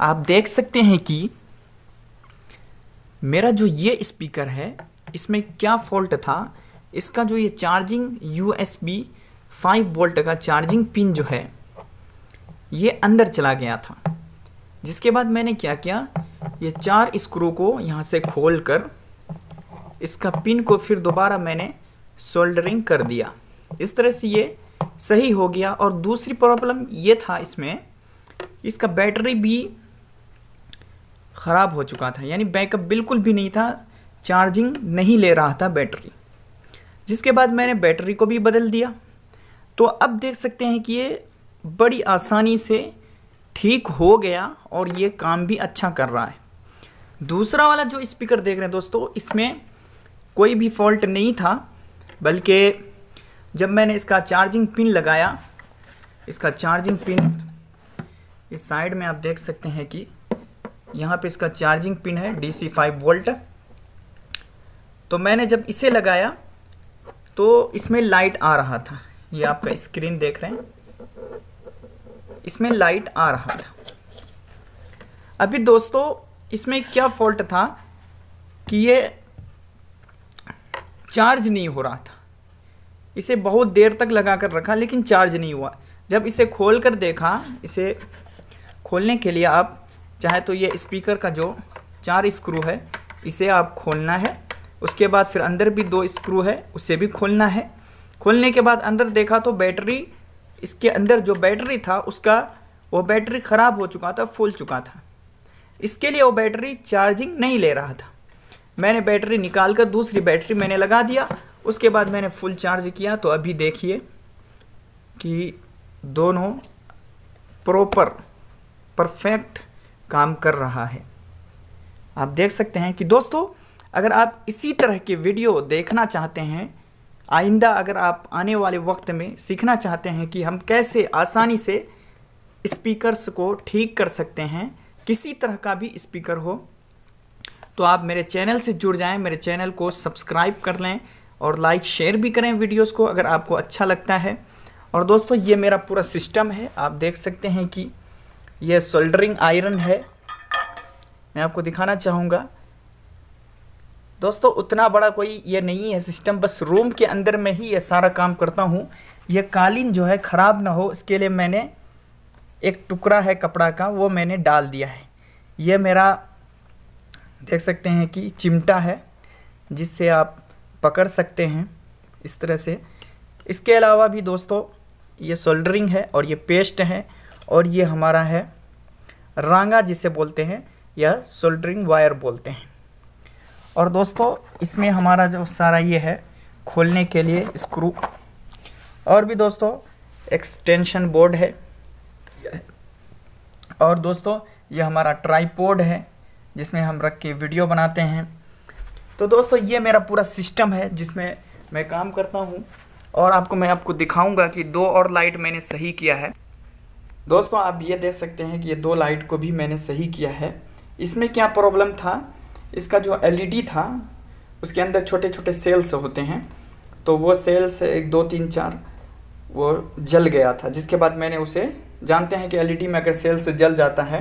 आप देख सकते हैं कि मेरा जो ये स्पीकर है इसमें क्या फॉल्ट था इसका जो ये charging U S B five volt का चार्जिंग पिन जो है ये अंदर चला गया था जिसके बाद मैंने क्या किया ये चार स्क्रू को यहाँ से खोल कर इसका पिन को फिर दोबारा मैंने सोल्डरिंग कर दिया इस तरह से ये सही हो गया और दूसरी प्रॉब्लम ये था इसमें इसका बैटरी भी ख़राब हो चुका था यानी बैकअप बिल्कुल भी नहीं था चार्जिंग नहीं ले रहा था बैटरी जिसके बाद मैंने बैटरी को भी बदल दिया तो अब देख सकते हैं कि ये बड़ी आसानी से ठीक हो गया और ये काम भी अच्छा कर रहा है दूसरा वाला जो स्पीकर देख रहे हैं दोस्तों इसमें कोई भी फॉल्ट नहीं था बल्कि जब मैंने इसका चार्जिंग पिन लगाया इसका चार्जिंग पिन इस साइड में आप देख सकते हैं कि यहाँ पे इसका चार्जिंग पिन है डी सी फाइव वोल्ट तो मैंने जब इसे लगाया तो इसमें लाइट आ रहा था ये आपका स्क्रीन देख रहे हैं इसमें लाइट आ रहा था अभी दोस्तों इसमें क्या फॉल्ट था कि ये चार्ज नहीं हो रहा था इसे बहुत देर तक लगा कर रखा लेकिन चार्ज नहीं हुआ जब इसे खोल कर देखा इसे खोलने के लिए आप चाहे तो ये स्पीकर का जो चार स्क्रू है इसे आप खोलना है उसके बाद फिर अंदर भी दो स्क्रू है उसे भी खोलना है खोलने के बाद अंदर देखा तो बैटरी इसके अंदर जो बैटरी था उसका वो बैटरी ख़राब हो चुका था फूल चुका था इसके लिए वो बैटरी चार्जिंग नहीं ले रहा था मैंने बैटरी निकाल कर दूसरी बैटरी मैंने लगा दिया उसके बाद मैंने फुल चार्ज किया तो अभी देखिए कि दोनों प्रॉपर परफेक्ट काम कर रहा है आप देख सकते हैं कि दोस्तों अगर आप इसी तरह के वीडियो देखना चाहते हैं आइंदा अगर आप आने वाले वक्त में सीखना चाहते हैं कि हम कैसे आसानी से स्पीकर्स को ठीक कर सकते हैं किसी तरह का भी स्पीकर हो तो आप मेरे चैनल से जुड़ जाएं मेरे चैनल को सब्सक्राइब कर लें और लाइक शेयर भी करें वीडियोस को अगर आपको अच्छा लगता है और दोस्तों ये मेरा पूरा सिस्टम है आप देख सकते हैं कि यह सोल्डरिंग आयरन है मैं आपको दिखाना चाहूँगा दोस्तों उतना बड़ा कोई ये नहीं है सिस्टम बस रूम के अंदर में ही ये सारा काम करता हूँ ये कालीन जो है ख़राब ना हो इसके लिए मैंने एक टुकड़ा है कपड़ा का वो मैंने डाल दिया है ये मेरा देख सकते हैं कि चिमटा है जिससे आप पकड़ सकते हैं इस तरह से इसके अलावा भी दोस्तों ये सोल्डरिंग है और ये पेस्ट है और ये हमारा है रंगा जिसे बोलते हैं या सोल्डरिंग वायर बोलते हैं और दोस्तों इसमें हमारा जो सारा ये है खोलने के लिए स्क्रू और भी दोस्तों एक्सटेंशन बोर्ड है और दोस्तों ये हमारा ट्राईपोड है जिसमें हम रख के वीडियो बनाते हैं तो दोस्तों ये मेरा पूरा सिस्टम है जिसमें मैं काम करता हूँ और आपको मैं आपको दिखाऊंगा कि दो और लाइट मैंने सही किया है दोस्तों आप ये देख सकते हैं कि ये दो लाइट को भी मैंने सही किया है इसमें क्या प्रॉब्लम था इसका जो एलईडी था उसके अंदर छोटे छोटे सेल्स होते हैं तो वो सेल्स एक दो तीन चार वो जल गया था जिसके बाद मैंने उसे जानते हैं कि एलईडी में अगर सेल्स जल जाता है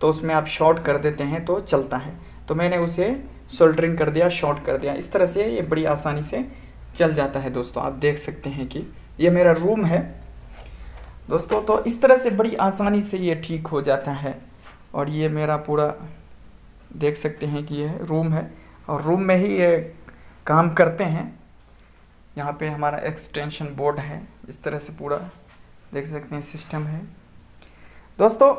तो उसमें आप शॉर्ट कर देते हैं तो चलता है तो मैंने उसे सोल्डरिंग कर दिया शॉर्ट कर दिया इस तरह से ये बड़ी आसानी से चल जाता है दोस्तों आप देख सकते हैं कि ये मेरा रूम है दोस्तों तो इस तरह से बड़ी आसानी से ये ठीक हो जाता है और ये मेरा पूरा देख सकते हैं कि यह रूम है और रूम में ही ये काम करते हैं यहाँ पे हमारा एक्सटेंशन बोर्ड है इस तरह से पूरा देख सकते हैं सिस्टम है दोस्तों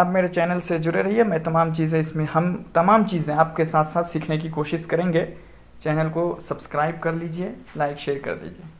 आप मेरे चैनल से जुड़े रहिए मैं तमाम चीज़ें इसमें हम तमाम चीज़ें आपके साथ साथ सीखने की कोशिश करेंगे चैनल को सब्सक्राइब कर लीजिए लाइक शेयर कर दीजिए